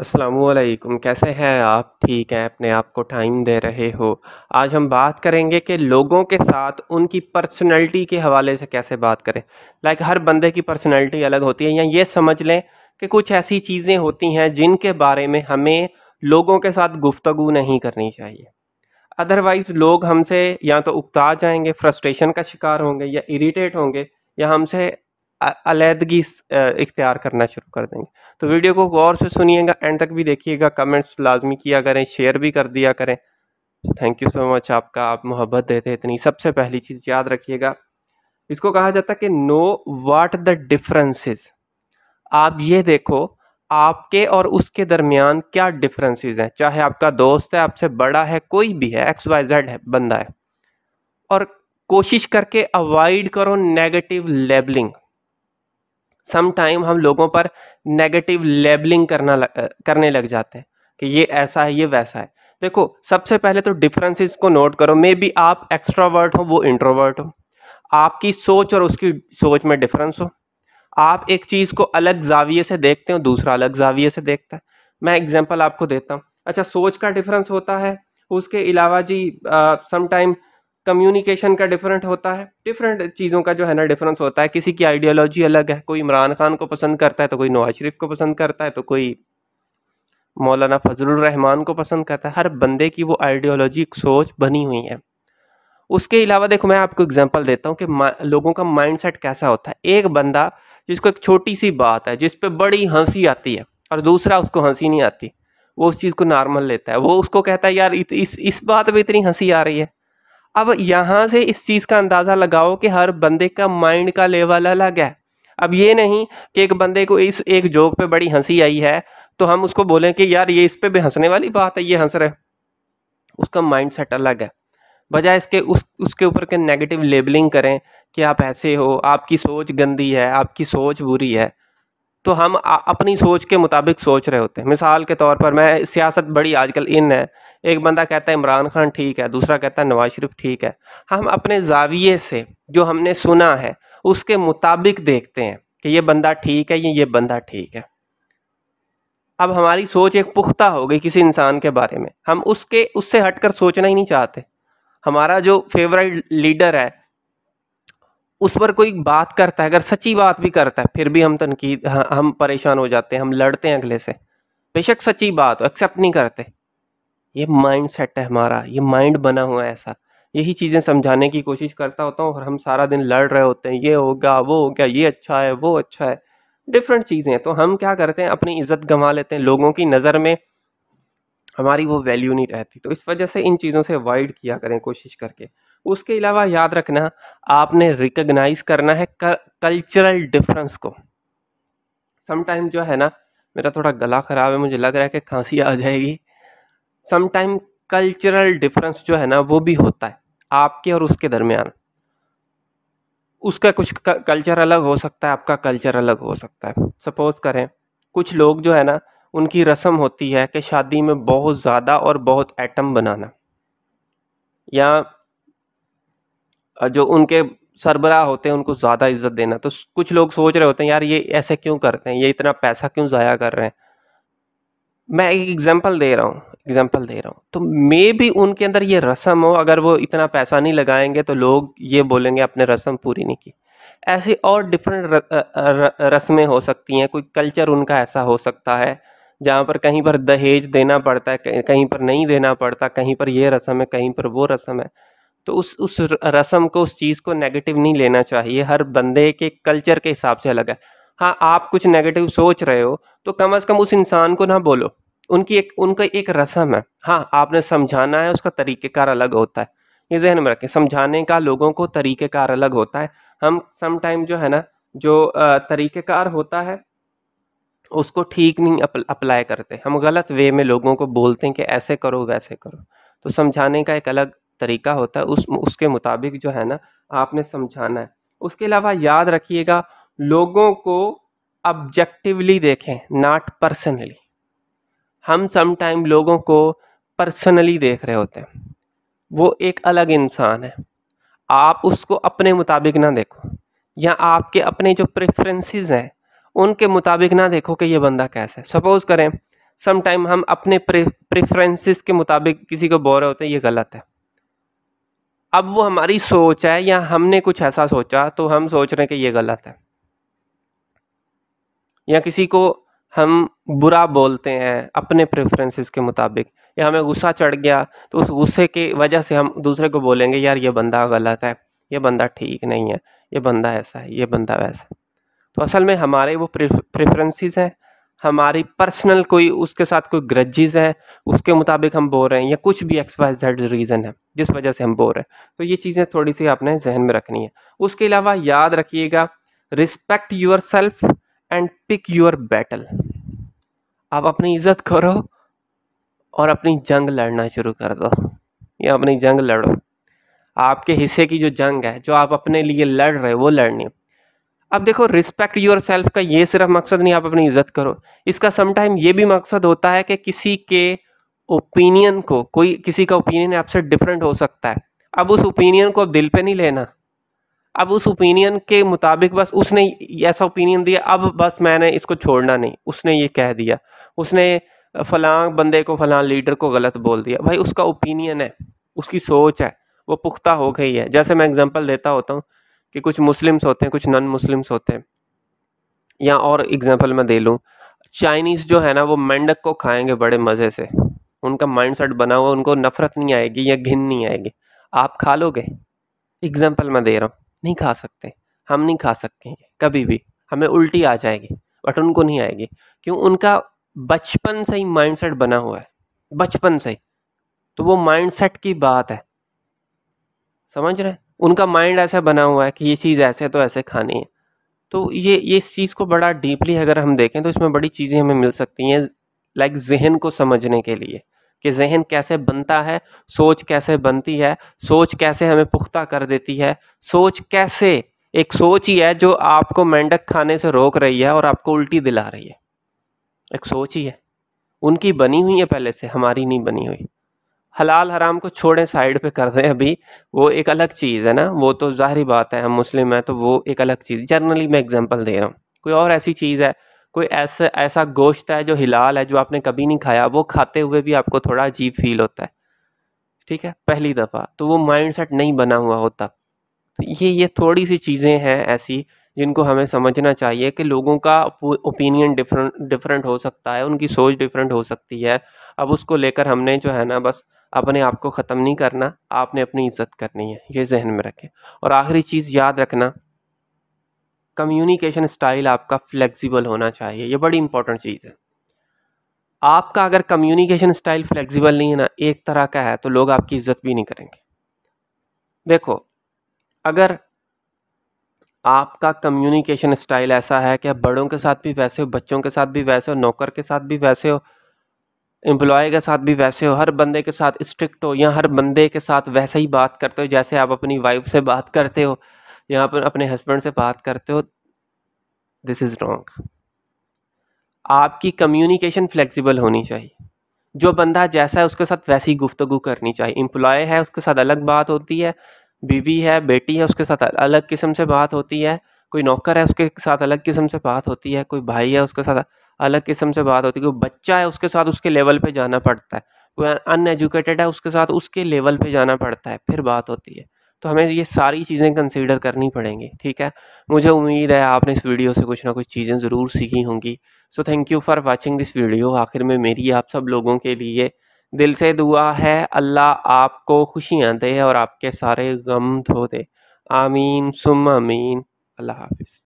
असलकुम कैसे हैं आप ठीक हैं अपने आप को टाइम दे रहे हो आज हम बात करेंगे कि लोगों के साथ उनकी पर्सनैलिटी के हवाले से कैसे बात करें लाइक हर बंदे की पर्सनैलिटी अलग होती है या ये समझ लें कि कुछ ऐसी चीज़ें होती हैं जिनके बारे में हमें लोगों के साथ गुफ्तगु नहीं करनी चाहिए अदरवाइज़ लोग हमसे या तो उकता जाएंगे फ्रस्ट्रेशन का शिकार होंगे या इरीटेट होंगे या हमसे अलीदगी इख्तियार करना शुरू कर देंगे तो वीडियो को गौर से सुनिएगा एंड तक भी देखिएगा कमेंट्स लाजमी किया करें शेयर भी कर दिया करें थैंक यू सो मच आपका आप मोहब्बत देते हैं इतनी सबसे पहली चीज़ याद रखिएगा इसको कहा जाता है कि नो वाट द डिफरेंसेस आप ये देखो आपके और उसके दरमियान क्या डिफरेंसेस हैं चाहे आपका दोस्त है आपसे बड़ा है कोई भी है एक्स वाई जेड है बंदा है और कोशिश करके अवॉइड करो नेगेटिव लेबलिंग सम टाइम हम लोगों पर नेगेटिव लेबलिंग करना लग, करने लग जाते हैं कि ये ऐसा है ये वैसा है देखो सबसे पहले तो डिफरेंसेस को नोट करो मे बी आप एक्स्ट्रावर्ट हो वो इंट्रोवर्ट हो आपकी सोच और उसकी सोच में डिफरेंस हो आप एक चीज़ को अलग जाविये से देखते हो दूसरा अलग जाविए से देखता है मैं एग्जांपल आपको देता हूँ अच्छा सोच का डिफरेंस होता है उसके अलावा जी समटाइम कम्युनिकेशन का डिफरेंट होता है डिफरेंट चीज़ों का जो है ना डिफरेंस होता है किसी की आइडियोलॉजी अलग है कोई इमरान खान को पसंद करता है तो कोई नवाज शरीफ को पसंद करता है तो कोई मौलाना फजलुर रहमान को पसंद करता है हर बंदे की वो आइडियोलॉजी सोच बनी हुई है उसके अलावा देखो मैं आपको एग्जांपल देता हूँ कि लोगों का माइंडसेट कैसा होता है एक बंदा जिसको एक छोटी सी बात है जिस पर बड़ी हंसी आती है और दूसरा उसको हंसी नहीं आती वो उस चीज़ को नॉर्मल लेता है वो उसको कहता है यार इस इस बात पर इतनी हंसी आ रही है अब यहाँ से इस चीज़ का अंदाज़ा लगाओ कि हर बंदे का माइंड का लेवल अलग है अब ये नहीं कि एक बंदे को इस एक जोक पे बड़ी हंसी आई है तो हम उसको बोलें कि यार ये इस पर भी हंसने वाली बात है ये हंस रहे उसका माइंड सेट अलग है बजाय इसके उस उसके ऊपर के नेगेटिव लेबलिंग करें कि आप ऐसे हो आपकी सोच गंदी है आपकी सोच बुरी है तो हम अपनी सोच के मुताबिक सोच रहे होते हैं मिसाल के तौर पर मैं सियासत बड़ी आजकल इन है एक बंदा कहता है इमरान खान ठीक है दूसरा कहता है नवाज शरीफ ठीक है हम अपने जाविये से जो हमने सुना है उसके मुताबिक देखते हैं कि ये बंदा ठीक है या ये बंदा ठीक है अब हमारी सोच एक पुख्ता हो गई किसी इंसान के बारे में हम उसके उससे हटकर सोचना ही नहीं चाहते हमारा जो फेवरेट लीडर है उस पर कोई बात करता है अगर सच्ची बात भी करता है फिर भी हम तनकीद हम परेशान हो जाते हैं हम लड़ते हैं अगले से बेशक सच्ची बात एक्सेप्ट नहीं करते ये माइंड सेट है हमारा ये माइंड बना हुआ है ऐसा यही चीज़ें समझाने की कोशिश करता होता हूँ और हम सारा दिन लड़ रहे होते हैं ये होगा वो हो गया ये अच्छा है वो अच्छा है डिफरेंट चीज़ें तो हम क्या करते हैं अपनी इज्जत गंवा लेते हैं लोगों की नज़र में हमारी वो वैल्यू नहीं रहती तो इस वजह से इन चीज़ों से अवॉइड किया करें कोशिश करके उसके अलावा याद रखना आपने रिकग्नाइज करना है कल्चरल डिफरेंस को समटाइम जो है ना मेरा थोड़ा गला ख़राब है मुझे लग रहा है कि खांसी आ जाएगी समटाइम कल्चरल डिफरेंस जो है ना वो भी होता है आपके और उसके दरमियान उसका कुछ कल्चर अलग हो सकता है आपका कल्चर अलग हो सकता है सपोज़ करें कुछ लोग जो है ना उनकी रस्म होती है कि शादी में बहुत ज़्यादा और बहुत एटम बनाना या जो उनके सरबरा होते हैं उनको ज़्यादा इज्जत देना तो कुछ लोग सोच रहे होते हैं यार ये ऐसे क्यों करते हैं ये इतना पैसा क्यों ज़ाया कर रहे हैं मैं एक एग्ज़ाम्पल दे रहा हूँ एग्ज़ाम्पल दे रहा हूँ तो मे भी उनके अंदर ये रस्म हो अगर वो इतना पैसा नहीं लगाएंगे तो लोग ये बोलेंगे अपने रस्म पूरी नहीं की ऐसी और डिफरेंट रस्में हो सकती हैं कोई कल्चर उनका ऐसा हो सकता है जहाँ पर कहीं पर दहेज देना पड़ता है कहीं पर नहीं देना पड़ता कहीं पर यह रस्म है कहीं पर वो रस्म है तो उस उस रस्म को उस चीज़ को नेगेटिव नहीं लेना चाहिए हर बंदे के कल्चर के हिसाब से अलग है हाँ आप कुछ नेगेटिव सोच रहे हो तो कम अज़ कम उस इंसान को ना बोलो उनकी एक उनका एक रस्म है हाँ आपने समझाना है उसका तरीक़ेकार अलग होता है ये जहन में रखें समझाने का लोगों को तरीक़ेकार अलग होता है हम सम टाइम जो है ना जो तरीक़ेकार होता है उसको ठीक नहीं अप्लाई करते हम गलत वे में लोगों को बोलते हैं कि ऐसे करो वैसे करो तो समझाने का एक अलग तरीका होता है उस उसके मुताबिक जो है ना आपने समझाना है उसके अलावा याद रखिएगा लोगों को ऑब्जेक्टिवली देखें नॉट पर्सनली हम समटाइम लोगों को पर्सनली देख रहे होते हैं वो एक अलग इंसान है आप उसको अपने मुताबिक ना देखो या आपके अपने जो प्रेफरेंसेस हैं उनके मुताबिक ना देखो कि ये बंदा कैसा है सपोज़ करें समटाइम हम अपने प्रेफरेंसेस के मुताबिक किसी को बोल रहे होते हैं ये गलत है अब वो हमारी सोच है या हमने कुछ ऐसा सोचा तो हम सोच रहे हैं कि ये गलत है या किसी को हम बुरा बोलते हैं अपने प्रेफरेंसेस के मुताबिक या हमें गुस्सा चढ़ गया तो उस गुस्से के वजह से हम दूसरे को बोलेंगे यार ये बंदा गलत है ये बंदा ठीक नहीं है ये बंदा ऐसा है ये बंदा वैसा है तो असल में हमारे वो प्रेफरेंसेस हैं हमारी पर्सनल कोई उसके साथ कोई ग्रजिज है उसके मुताबिक हम बोल रहे हैं या कुछ भी एक्स वाई जेड रीज़न है जिस वजह से हम बोल रहे हैं तो ये चीज़ें थोड़ी सी आपने जहन में रखनी है उसके अलावा याद रखिएगा respect yourself and pick your battle आप अपनी इज्जत करो और अपनी जंग लड़ना शुरू कर दो या अपनी जंग लड़ो आपके हिस्से की जो जंग है जो आप अपने लिए लड़ रहे हो वो लड़नी है अब देखो रिस्पेक्ट योर सेल्फ का ये सिर्फ मकसद नहीं आप अपनी इज्जत करो इसका समटाइम ये भी मकसद होता है कि किसी के ओपिनियन को कोई किसी का ओपिनियन आपसे डिफरेंट हो सकता है अब उस ओपिनियन को अब दिल पे नहीं लेना अब उस ओपिनियन के मुताबिक बस उसने ऐसा ओपिनियन दिया अब बस मैंने इसको छोड़ना नहीं उसने ये कह दिया उसने फलां बंदे को फलां लीडर को गलत बोल दिया भाई उसका ओपिनियन है उसकी सोच है वो पुख्ता हो गई है जैसे मैं एग्जांपल देता होता हूँ कि कुछ मुस्लिम्स होते हैं कुछ नॉन मुस्लिम्स होते हैं या और एग्जांपल मैं दे लूँ चाइनीज़ जो है ना वो मेंढक को खाएंगे बड़े मज़े से उनका माइंडसेट बना हुआ उनको नफ़रत नहीं आएगी या घिन नहीं आएगी आप खा लोगे एग्ज़ाम्पल मैं दे रहा हूँ नहीं खा सकते हम नहीं खा सकेंगे कभी भी हमें उल्टी आ जाएगी बट उनको नहीं आएगी क्यों उनका बचपन से ही माइंड बना हुआ है बचपन से ही तो वो सेट की बात है समझ रहे हैं उनका माइंड ऐसा बना हुआ है कि ये चीज़ ऐसे तो ऐसे खानी है तो ये ये इस चीज़ को बड़ा डीपली अगर हम देखें तो इसमें बड़ी चीज़ें हमें मिल सकती हैं लाइक जहन को समझने के लिए कि जहन कैसे बनता है सोच कैसे बनती है सोच कैसे हमें पुख्ता कर देती है सोच कैसे एक सोच ही है जो आपको मेंढक खाने से रोक रही है और आपको उल्टी दिला रही है एक सोच ही है उनकी बनी हुई है पहले से हमारी नहीं बनी हुई हलाल हराम को छोड़ें साइड पे कर दें अभी वो एक अलग चीज़ है ना वो तो ज़ाहरी बात है हम मुस्लिम हैं तो वो एक अलग चीज़ जनरली मैं एग्जांपल दे रहा हूँ कोई और ऐसी चीज़ है कोई ऐसा ऐसा गोश्त है जो हिलाल है जो आपने कभी नहीं खाया वो खाते हुए भी आपको थोड़ा अजीब फील होता है ठीक है पहली दफ़ा तो वो माइंड सेट नहीं बना हुआ होता तो ये ये थोड़ी सी चीज़ें हैं ऐसी जिनको हमें समझना चाहिए कि लोगों का ओपिनियन डिफरेंट डिफरेंट हो सकता है उनकी सोच डिफरेंट हो सकती है अब उसको लेकर हमने जो है ना बस अपने आप को ख़त्म नहीं करना आपने अपनी इज़्ज़त करनी है ये जहन में रखें और आखिरी चीज़ याद रखना कम्युनिकेशन स्टाइल आपका फ्लेक्सिबल होना चाहिए ये बड़ी इंपॉर्टेंट चीज़ है आपका अगर कम्युनिकेशन स्टाइल फ्लेक्सिबल नहीं है ना एक तरह का है तो लोग आपकी इज़्ज़त भी नहीं करेंगे देखो अगर आपका कम्युनिकेशन स्टाइल ऐसा है कि आप बड़ों के साथ भी वैसे हो बच्चों के साथ भी वैसे हो नौकर के साथ भी वैसे हो एम्प्लॉय के साथ भी वैसे हो हर बंदे के साथ स्ट्रिक्ट हो या हर बंदे के साथ वैसे ही बात करते हो जैसे आप अपनी वाइफ से बात करते हो या आप अपने हस्बैंड से बात करते हो दिस इज़ रॉन्ग आपकी कम्युनिकेशन फ्लेक्सिबल होनी चाहिए जो बंदा जैसा है उसके साथ वैसी गुफ्तगु करनी चाहिए एम्प्लॉय है उसके साथ अलग बात होती है बीवी है बेटी है उसके साथ अलग किस्म से बात होती है कोई नौकर है उसके साथ अलग किस्म से बात होती है कोई भाई है उसके साथ अलग किस्म से बात होती है कि बच्चा है उसके साथ उसके लेवल पे जाना पड़ता है कोई अनएजुकेटेड है उसके साथ उसके लेवल पे जाना पड़ता है फिर बात होती है तो हमें ये सारी चीज़ें कंसिडर करनी पड़ेंगी ठीक है मुझे उम्मीद है आपने इस वीडियो से कुछ ना कुछ चीज़ें ज़रूर सीखी होंगी so thank you for watching this video आखिर में मेरी आप सब लोगों के लिए दिल से दुआ है अल्लाह आपको खुशियाँ दे और आपके सारे गम धो दे आमीन सुम अमीन अल्लाह हाफिज़